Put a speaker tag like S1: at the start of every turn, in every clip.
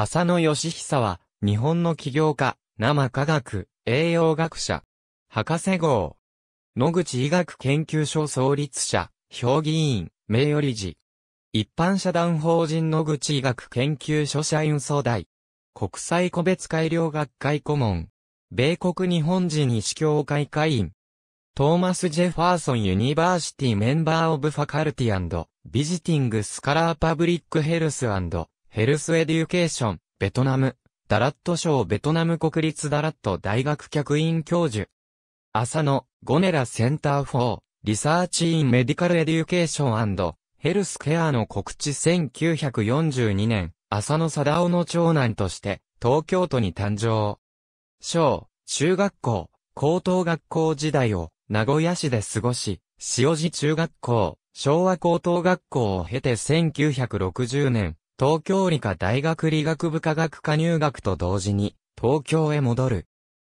S1: 浅野義久は、日本の起業家、生科学、栄養学者、博士号、野口医学研究所創立者、評議員、名誉理事。一般社団法人野口医学研究所社員総代。国際個別改良学会顧問。米国日本人医師協会会員。トーマス・ジェファーソン・ユニバーシティ・メンバー・オブ・ファカルティビジティング・スカラー・パブリック・ヘルスヘルスエデュケーション、ベトナム、ダラット賞ベトナム国立ダラット大学客員教授。浅野、ゴネラセンターフォー、リサーチインメディカルエデュケーションヘルスケアの告知1942年、浅野貞夫の長男として、東京都に誕生。小、中学校、高等学校時代を、名古屋市で過ごし、塩路中学校、昭和高等学校を経て1960年、東京理科大学理学部科学科入学と同時に、東京へ戻る。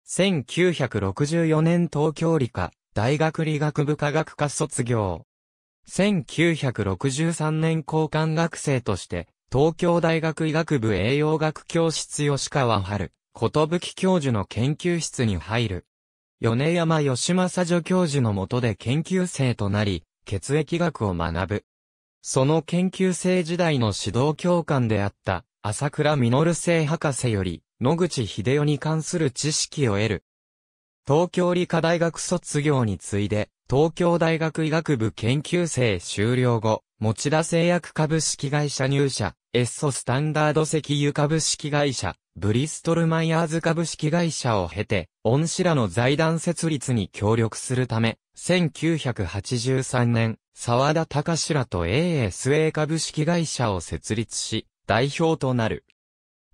S1: 1964年東京理科大学理学部科学科卒業。1963年交換学生として、東京大学医学部栄養学教室吉川春、ことぶき教授の研究室に入る。米山義正助教授のもとで研究生となり、血液学を学ぶ。その研究生時代の指導教官であった、朝倉実生博士より、野口秀夫に関する知識を得る。東京理科大学卒業に次いで、東京大学医学部研究生終了後、持田製薬株式会社入社、エッソスタンダード石油株式会社、ブリストルマイヤーズ株式会社を経て、恩師らの財団設立に協力するため、1983年、沢田隆らと ASA 株式会社を設立し、代表となる。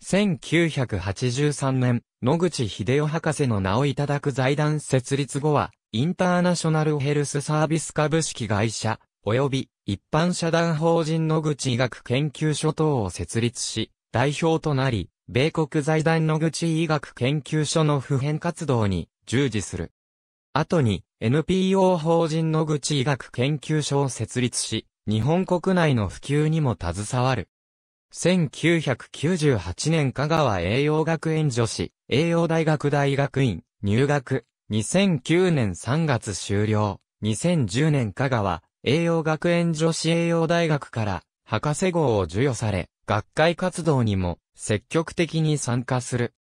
S1: 1983年、野口秀夫博士の名をいただく財団設立後は、インターナショナルヘルスサービス株式会社、及び一般社団法人野口医学研究所等を設立し、代表となり、米国財団野口医学研究所の普遍活動に従事する。後に NPO 法人野口医学研究所を設立し、日本国内の普及にも携わる。1998年香川栄養学園女子、栄養大学大学院、入学、2009年3月終了、2010年香川、栄養学園女子栄養大学から、博士号を授与され、学会活動にも積極的に参加する。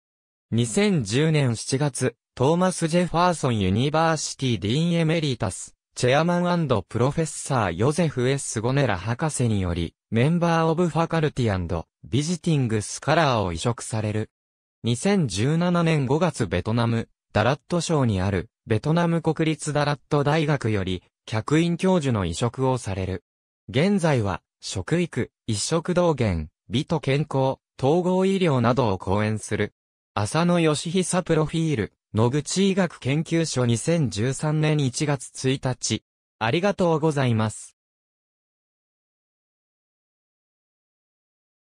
S1: 2010年7月、トーマス・ジェファーソン・ユニバーシティ・ディーン・エメリータス、チェアマンプロフェッサー・ヨゼフ・エス・ゴネラ博士により、メンバー・オブ・ファカルティビジティング・スカラーを移植される。2017年5月ベトナム、ダラット省にある、ベトナム国立ダラット大学より、客員教授の移植をされる。現在は、食育、一食道元、美と健康、統合医療などを講演する。浅野義久プロフィール。野口医学研究所2013年1月1日。ありがとうございます。